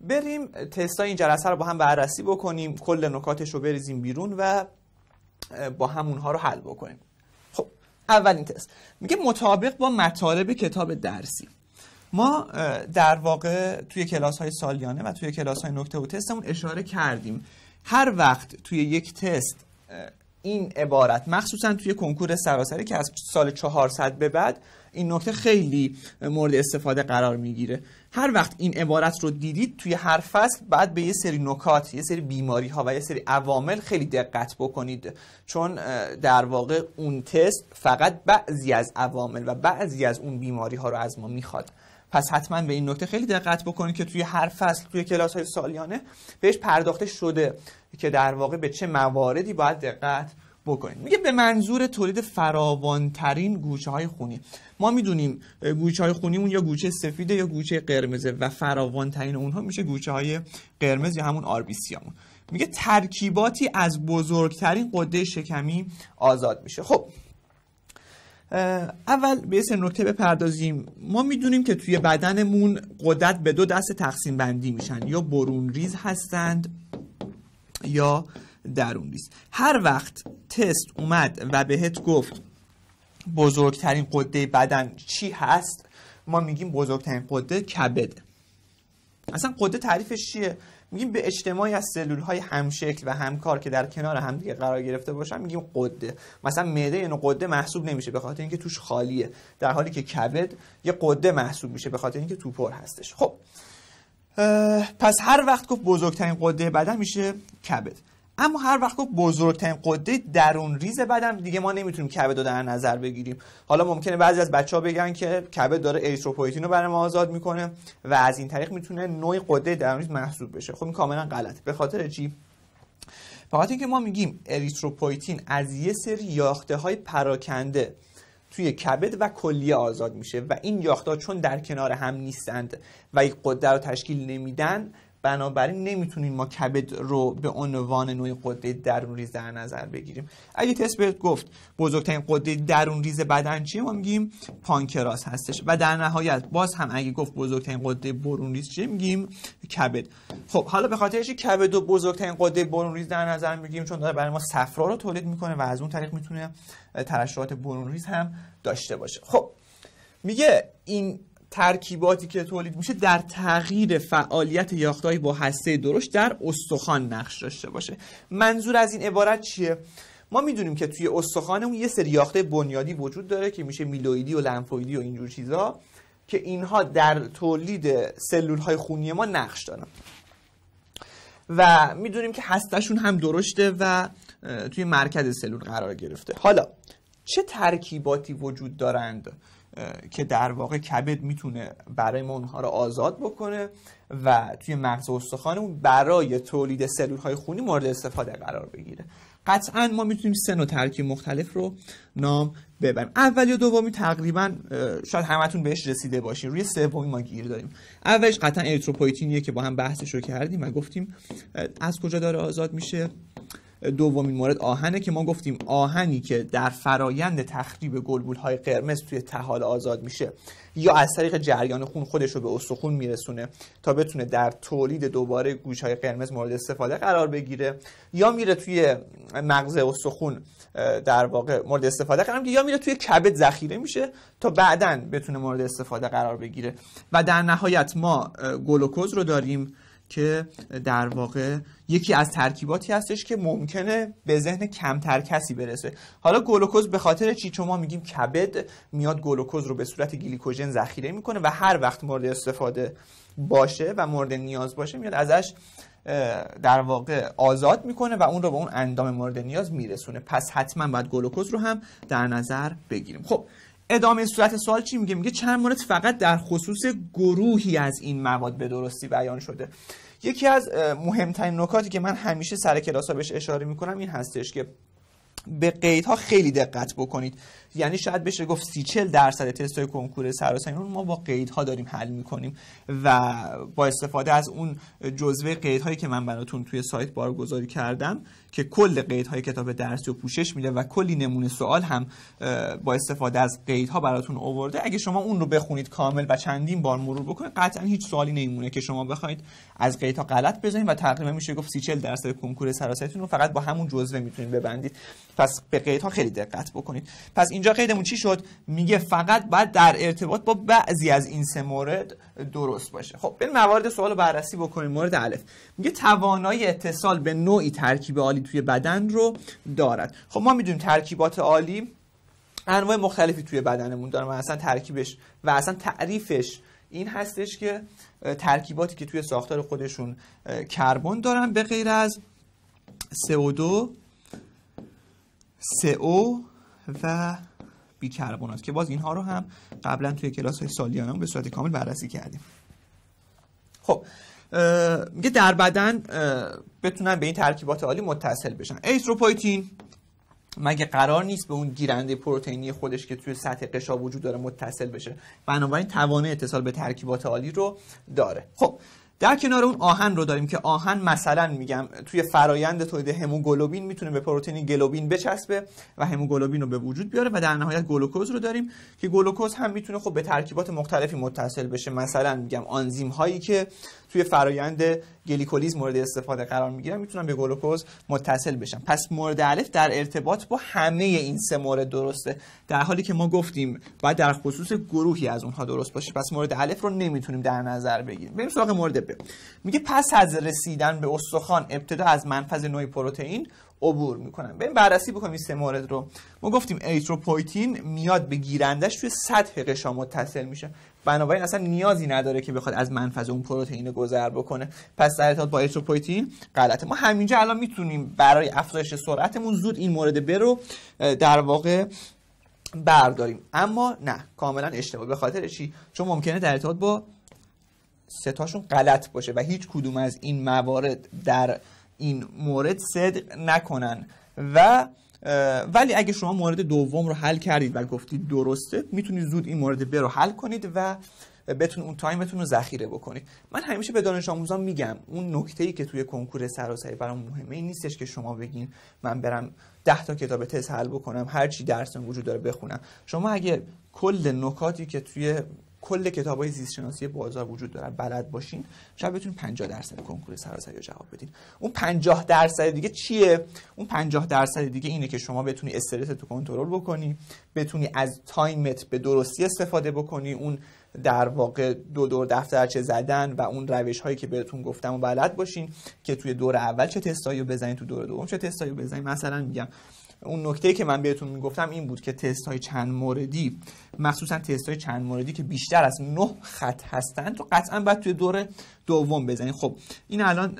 بریم تستای این جلسه رو با هم بررسی بکنیم کل نکاتش رو بریزیم بیرون و با هم اونها رو حل بکنیم خب اولین تست میگه مطابق با مطالب کتاب درسی ما در واقع توی کلاس های سالیانه و توی کلاس های نکته و تستمون اشاره کردیم هر وقت توی یک تست این عبارت مخصوصا توی کنکور سراسری که از سال 400 به بعد این نکته خیلی مورد استفاده قرار میگیره هر وقت این عبارت رو دیدید توی هر فصل بعد به یه سری نکات یه سری بیماری ها و یه سری عوامل خیلی دقت بکنید چون در واقع اون تست فقط بعضی از عوامل و بعضی از اون بیماری ها رو از ما میخواد پس حتما به این نکته خیلی دقت بکنید که توی هر فصل توی کلاس های سالیانه بهش پرداخته شده که در واقع به چه مواردی باید دقت بکنید میگه به منظور تولید فراوانترین گوشه های خونی ما میدونیم گوچه های خونیمون یا گوچه سفیده یا گوچه قرمزه و فراوانترین اونها میشه گوچه های قرمز یا همون آربیسیامون میگه ترکیباتی از بزرگترین قده شکمی آزاد میشه خب اول به سه نکته بپردازیم ما میدونیم که توی بدنمون قدرت به دو دست تقسیم بندی میشن یا برون ریز هستند یا درون ریز هر وقت تست اومد و بهت گفت بزرگترین قده بدن چی هست ما میگیم بزرگترین قده کبد اصلا قده تعریفش چیه میگیم به اجتماعی از سلول های همشکل و همکار که در کنار همدیگه قرار گرفته باشن میگیم قده مثلا معده اینو یعنی قده محسوب نمیشه به خاطر اینکه توش خالیه در حالی که کبد یه قده محسوب میشه به خاطر اینکه تو پر هستش خب پس هر وقت گفت بزرگترین قده بدن میشه کبد اما هر وقت گفت بزرگترین قده درون ریز بدن دیگه ما نمیتونیم کبد رو در نظر بگیریم حالا ممکنه بعضی از بچه ها بگن که کبد داره اریتروپویتین رو برای ما آزاد میکنه و از این طریق میتونه نوع قده درون ریز محسوب بشه خب این کاملا غلطه به خاطر چی فقط اینکه ما میگیم اریتروپویتین از یه سری یاخته های پراکنده توی کبد و کلیه آزاد میشه و این یاخته چون در کنار هم نیستند و یک قده رو تشکیل نمیدن بنابراین نمیتونیم ما کبد رو به عنوان نوع قده درون ریز در نظر بگیریم اگه تست بهت گفت بزرگترین قده درون ریز بدن چیه ما میگیم پانکراس هستش و در نهایت باز هم اگه گفت بزرگترین قده برون ریز چیه میگیم کبد خب حالا به خاطر کبد و بزرگترین قده برون ریز در نظر میگیریم چون داره برای ما صفرا رو تولید میکنه و از اون طریق میتونه ترشحات برون ریز هم داشته باشه خب میگه این ترکیباتی که تولید میشه در تغییر فعالیت یاختهای با هسته درشت در استخوان نقش داشته باشه منظور از این عبارت چیه ما میدونیم که توی استخوانمون یه سری یاخته بنیادی وجود داره که میشه میلویدی و لنفویدی و اینجور چیزا که اینها در تولید سلول های خونی ما نقش دارن و میدونیم که هستشون هم درشته و توی مرکز سلول قرار گرفته حالا چه ترکیباتی وجود دارند که در واقع کبد میتونه برای ما اونها رو آزاد بکنه و توی مغز استخوانمون برای تولید سلول های خونی مورد استفاده قرار بگیره قطعا ما میتونیم سه نوع ترکیب مختلف رو نام ببریم اولی یا دومی تقریبا شاید همتون بهش رسیده باشین روی سومی ما گیر داریم اولش قطعا اریتروپویتینیه که با هم بحثش رو کردیم و گفتیم از کجا داره آزاد میشه دومین مورد آهنه که ما گفتیم آهنی که در فرایند تخریب گلبول های قرمز توی تحال آزاد میشه یا از طریق جریان خون خودش رو به استخون میرسونه تا بتونه در تولید دوباره گوش های قرمز مورد استفاده قرار بگیره یا میره توی مغز استخون در واقع مورد استفاده قرار یا میره توی کبد ذخیره میشه تا بعدا بتونه مورد استفاده قرار بگیره و در نهایت ما گلوکوز رو داریم که در واقع یکی از ترکیباتی هستش که ممکنه به ذهن کمتر کسی برسه حالا گلوکوز به خاطر چی چون ما میگیم کبد میاد گلوکوز رو به صورت گلیکوژن ذخیره میکنه و هر وقت مورد استفاده باشه و مورد نیاز باشه میاد ازش در واقع آزاد میکنه و اون رو به اون اندام مورد نیاز میرسونه پس حتما باید گلوکوز رو هم در نظر بگیریم خب ادامه صورت سوال چی میگه میگه چند مورد فقط در خصوص گروهی از این مواد به درستی بیان شده یکی از مهمترین نکاتی که من همیشه سر کلاس ها بهش اشاره میکنم این هستش که به قیدها خیلی دقت بکنید یعنی شاید بشه گفت سی چل درصد تست های کنکور سراسری ما با قیدها داریم حل میکنیم و با استفاده از اون جزوه قیدهایی که من براتون توی سایت بارگذاری کردم که کل قیدهای کتاب درسی رو پوشش میده و کلی نمونه سوال هم با استفاده از قیدها براتون آورده اگه شما اون رو بخونید کامل و چندین بار مرور بکنید قطعا هیچ سوالی نمیمونه که شما بخواید از قیدها غلط بزنید و تقریبا میشه گفت 30 درصد کنکور سراسریتون رو فقط با همون جزوه میتونید ببندید پس به قیدها خیلی دقت بکنید پس اینجا قیدمون چی شد میگه فقط بعد در ارتباط با بعضی از این سه مورد درست باشه خب بریم موارد سوال بررسی بکنیم مورد الف میگه توانایی اتصال به نوعی ترکیب توی بدن رو دارد خب ما میدونیم ترکیبات عالی انواع مختلفی توی بدنمون دارن و اصلا ترکیبش و اصلا تعریفش این هستش که ترکیباتی که توی ساختار خودشون کربن دارن به غیر از CO2 CO و بیکربنات که باز اینها رو هم قبلا توی کلاس های به صورت کامل بررسی کردیم خب میگه در بدن بتونن به این ترکیبات عالی متصل بشن ایتروپویتین مگه قرار نیست به اون گیرنده پروتئینی خودش که توی سطح قشا وجود داره متصل بشه بنابراین توانه اتصال به ترکیبات عالی رو داره خب در کنار اون آهن رو داریم که آهن مثلا میگم توی فرایند تولید هموگلوبین میتونه به پروتئین گلوبین بچسبه و هموگلوبین رو به وجود بیاره و در نهایت گلوکوز رو داریم که گلوکوز هم میتونه خب به ترکیبات مختلفی متصل بشه مثلا میگم آنزیم هایی که توی فرایند گلیکولیز مورد استفاده قرار میگیرن میتونن به گلوکوز متصل بشن پس مورد الف در ارتباط با همه این سه مورد درسته در حالی که ما گفتیم بعد در خصوص گروهی از اونها درست باشه پس مورد الف رو نمیتونیم در نظر بگیریم بریم سراغ مورد میگه پس از رسیدن به استخوان ابتدا از منفذ نوع پروتئین عبور میکنن بریم بررسی بکنیم این سه مورد رو ما گفتیم اریتروپویتین میاد به گیرندش توی سطح قشا متصل میشه بنابراین اصلا نیازی نداره که بخواد از منفذ اون پروتئین گذر بکنه پس در ارتباط با اریتروپویتین غلطه ما همینجا الان میتونیم برای افزایش سرعتمون زود این مورد برو در واقع برداریم اما نه کاملا اشتباه به خاطر چی چون ممکنه در ارتباط با ستاشون غلط باشه و هیچ کدوم از این موارد در این مورد صدق نکنن و ولی اگه شما مورد دوم رو حل کردید و گفتید درسته میتونید زود این مورد ب رو حل کنید و بتون اون تایمتون رو ذخیره بکنید من همیشه به دانش آموزان میگم اون نکته ای که توی کنکور سراسری برام مهمه این نیستش که شما بگین من برم 10 تا کتاب تست حل بکنم هر چی درسم وجود داره بخونم شما اگه کل نکاتی که توی کل کتاب های زیست شناسی بازار وجود دارن بلد باشین شاید بتونین 50 درصد کنکور سراسری رو جواب بدین اون 50 درصد دیگه چیه اون 50 درصد دیگه اینه که شما بتونی استرس تو کنترل بکنی بتونی از تایمت به درستی استفاده بکنی اون در واقع دو دور دفترچه زدن و اون روش هایی که بهتون گفتم و بلد باشین که توی دور اول چه تستایی رو تو دور دوم چه تستایی رو بزنین مثلا میگم اون نکته که من بهتون میگفتم این بود که تست چند موردی مخصوصا تست های چند موردی که بیشتر از نه خط هستند تو قطعا باید توی دور دوم بزنید خب این الان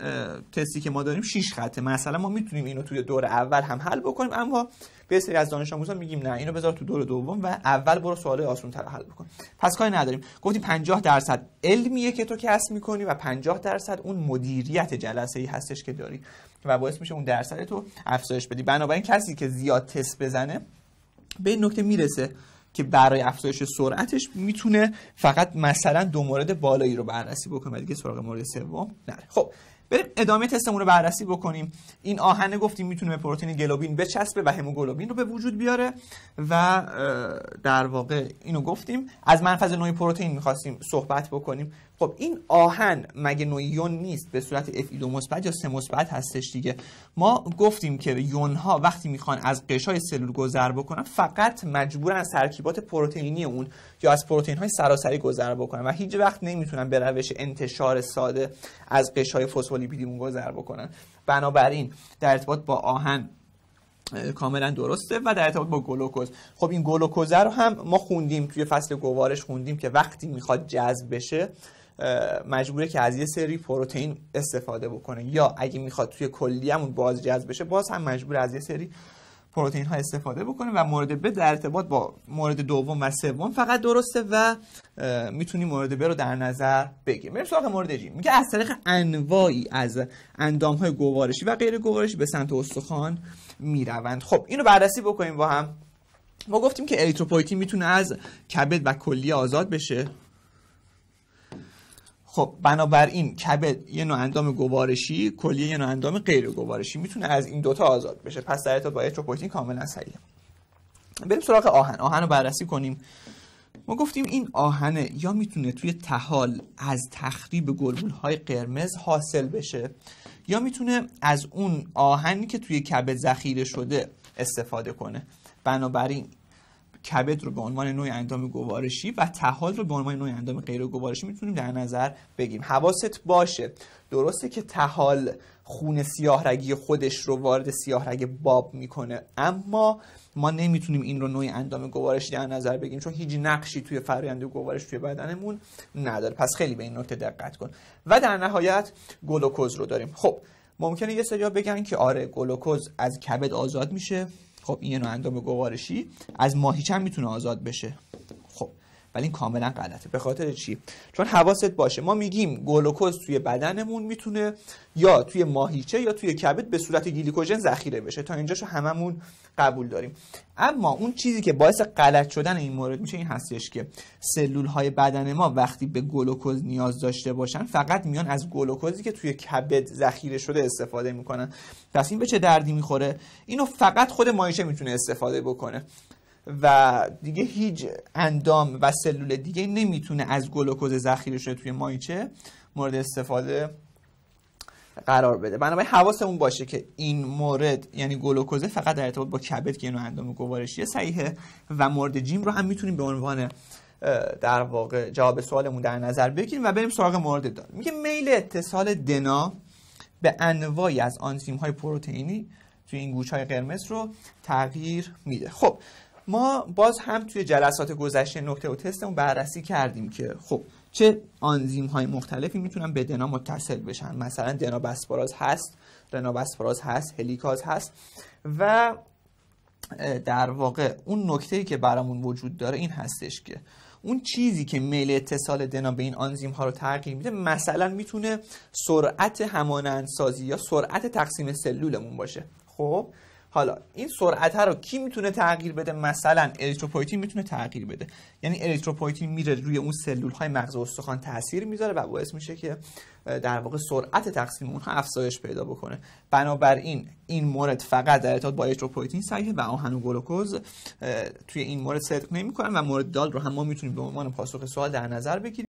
تستی که ما داریم 6 خطه مثلا ما میتونیم اینو توی دور اول هم حل بکنیم اما به سری از دانش آموزان میگیم نه اینو بذار تو دور دوم و اول برو سوال آسون تر حل بکن پس کاری نداریم گفتیم 50 درصد علمیه که تو کسب میکنی و 50 درصد اون مدیریت جلسه ای هستش که داری و باعث میشه اون درصد تو افزایش بدی بنابراین کسی که زیاد تست بزنه به این نکته میرسه که برای افزایش سرعتش میتونه فقط مثلا دو مورد بالایی رو بررسی بکنه دیگه سراغ مورد سوم نره خب بریم ادامه تستمون رو بررسی بکنیم این آهنه گفتیم میتونه به پروتئین گلوبین بچسبه و هموگلوبین رو به وجود بیاره و در واقع اینو گفتیم از منفذ نوع پروتئین میخواستیم صحبت بکنیم خب این آهن مگه نوع یون نیست به صورت اف e دو مثبت یا سه مثبت هستش دیگه ما گفتیم که یون ها وقتی میخوان از قشای سلول گذر بکنن فقط مجبورن سرکیبات پروتئینی اون یا از پروتئین های سراسری گذر بکنن و هیچ وقت نمیتونن به روش انتشار ساده از قشای فسفولیپید ضرب بنابراین در ارتباط با آهن کاملا درسته و در ارتباط با گلوکوز خب این گلوکوزه رو هم ما خوندیم توی فصل گوارش خوندیم که وقتی میخواد جذب بشه مجبوره که از یه سری پروتئین استفاده بکنه یا اگه میخواد توی کلیمون باز جذب بشه باز هم مجبور از یه سری پروتئین ها استفاده بکنه و مورد به در ارتباط با مورد دوم و سوم فقط درسته و میتونی مورد به رو در نظر بگیریم بریم سراغ مورد جیم میگه از طریق انواعی از اندام های گوارشی و غیر گوارشی به سمت استخوان میروند خب اینو بررسی بکنیم با هم ما گفتیم که اریتروپویتین میتونه از کبد و کلیه آزاد بشه خب بنابراین کبد یه نوع اندام گوارشی کلیه یه نوع اندام غیر گوارشی میتونه از این دوتا آزاد بشه پس در با اریتروپویتین کاملا صحیحه بریم سراغ آهن آهن رو بررسی کنیم ما گفتیم این آهنه یا میتونه توی تحال از تخریب گلبول های قرمز حاصل بشه یا میتونه از اون آهنی که توی کبد ذخیره شده استفاده کنه بنابراین کبد رو به عنوان نوع اندام گوارشی و تحال رو به عنوان نوع اندام غیر گوارشی میتونیم در نظر بگیم حواست باشه درسته که تحال خون سیاهرگی خودش رو وارد سیاهرگ باب میکنه اما ما نمیتونیم این رو نوع اندام گوارشی در نظر بگیریم چون هیچ نقشی توی فرآیند گوارش توی بدنمون نداره پس خیلی به این نکته دقت کن و در نهایت گلوکوز رو داریم خب ممکنه یه سریا بگن که آره گلوکوز از کبد آزاد میشه خب این یه نوع اندام گوارشی از ماهیچه هم میتونه آزاد بشه ولی این کاملا غلطه به خاطر چی چون حواست باشه ما میگیم گلوکز توی بدنمون میتونه یا توی ماهیچه یا توی کبد به صورت گلیکوژن ذخیره بشه تا اینجاشو هممون قبول داریم اما اون چیزی که باعث غلط شدن این مورد میشه این هستش که سلول های بدن ما وقتی به گلوکوز نیاز داشته باشن فقط میان از گلوکوزی که توی کبد ذخیره شده استفاده میکنن پس این به چه دردی میخوره اینو فقط خود ماهیچه میتونه استفاده بکنه و دیگه هیچ اندام و سلول دیگه نمیتونه از گلوکوز ذخیره شده توی مایچه مورد استفاده قرار بده بنابراین حواسمون باشه که این مورد یعنی گلوکوزه فقط در ارتباط با کبد که اینو اندام گوارشی صحیحه و مورد جیم رو هم میتونیم به عنوان در واقع جواب سوالمون در نظر بگیریم و بریم سراغ مورد دار میگه میل اتصال دنا به انواعی از آنزیم های پروتئینی توی این گوش های قرمز رو تغییر میده خب ما باز هم توی جلسات گذشته نکته و تستمون بررسی کردیم که خب چه آنزیم های مختلفی میتونن به دنا متصل بشن مثلا دنابسپاراز هست رنابسپاراز هست هلیکاز هست و در واقع اون نکته که برامون وجود داره این هستش که اون چیزی که میل اتصال دنا به این آنزیم ها رو تغییر میده مثلا میتونه سرعت همانندسازی یا سرعت تقسیم سلولمون باشه خب حالا این سرعت رو کی میتونه تغییر بده مثلا الکتروپویتین میتونه تغییر بده یعنی الکتروپویتین میره روی اون سلول های مغز استخوان تاثیر میذاره و باعث میشه که در واقع سرعت تقسیم اونها افزایش پیدا بکنه بنابراین این مورد فقط در ارتباط با الکتروپویتین صحیح و آهن و گلوکوز توی این مورد صدق نمیکنن و مورد دال رو هم ما میتونیم به عنوان پاسخ سوال در نظر بگیریم